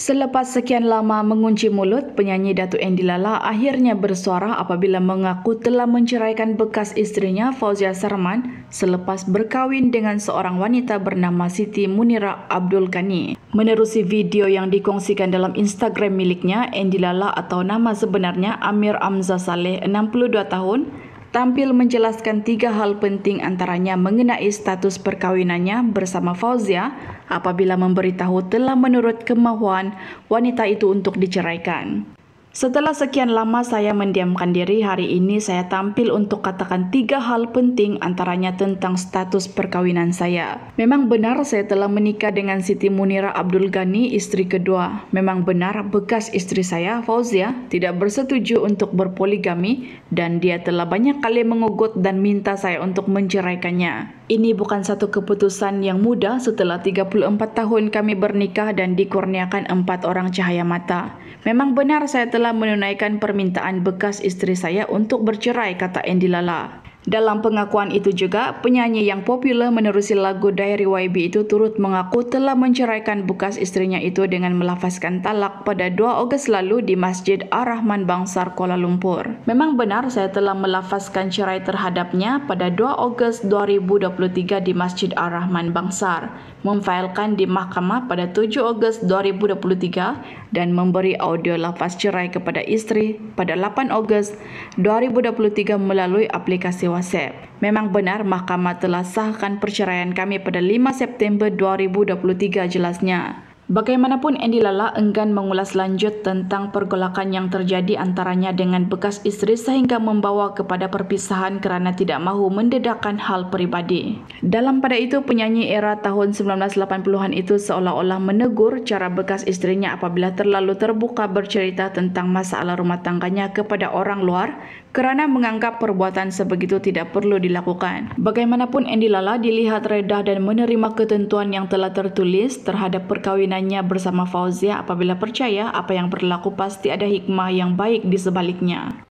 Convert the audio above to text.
Selepas sekian lama mengunci mulut, penyanyi Datu Andy Lala akhirnya bersuara apabila mengaku telah menceraikan bekas istrinya Fauzia Sarman selepas berkahwin dengan seorang wanita bernama Siti Munira Abdul Kani. Menerusi video yang dikongsikan dalam Instagram miliknya, Andy Lala atau nama sebenarnya Amir Amza Saleh, 62 tahun, tampil menjelaskan tiga hal penting antaranya mengenai status perkawinannya bersama Fauzia apabila memberitahu telah menurut kemahuan wanita itu untuk diceraikan. Setelah sekian lama saya mendiamkan diri, hari ini saya tampil untuk katakan tiga hal penting antaranya tentang status perkawinan saya. Memang benar saya telah menikah dengan Siti Munira Abdul Ghani, istri kedua. Memang benar bekas istri saya, Fauzia, tidak bersetuju untuk berpoligami dan dia telah banyak kali mengugut dan minta saya untuk menceraikannya. Ini bukan satu keputusan yang mudah setelah 34 tahun kami bernikah dan dikurniakan empat orang cahaya mata. Memang benar saya telah telah menunaikan permintaan bekas istri saya untuk bercerai, kata Andy Lala. Dalam pengakuan itu juga, penyanyi yang popular menerusi lagu Diary YB itu turut mengaku telah menceraikan bekas istrinya itu dengan melafazkan talak pada 2 Ogos lalu di Masjid Ar-Rahman Bangsar, Kuala Lumpur. Memang benar saya telah melafazkan cerai terhadapnya pada 2 Ogos 2023 di Masjid Ar-Rahman Bangsar, memfailkan di mahkamah pada 7 Ogos 2023 dan memberi audio lafaz cerai kepada istri pada 8 Ogos 2023 melalui aplikasi WhatsApp. Memang benar mahkamah telah sahkan perceraian kami pada 5 September 2023 jelasnya. Bagaimanapun Andy Lala enggan mengulas lanjut tentang pergolakan yang terjadi antaranya dengan bekas istri sehingga membawa kepada perpisahan kerana tidak mahu mendedahkan hal peribadi. Dalam pada itu, penyanyi era tahun 1980-an itu seolah-olah menegur cara bekas istrinya apabila terlalu terbuka bercerita tentang masalah rumah tangganya kepada orang luar kerana menganggap perbuatan sebegitu tidak perlu dilakukan. Bagaimanapun Andy Lala dilihat redah dan menerima ketentuan yang telah tertulis terhadap perkawinan keyakinannya bersama Fauzia apabila percaya apa yang berlaku pasti ada hikmah yang baik di sebaliknya.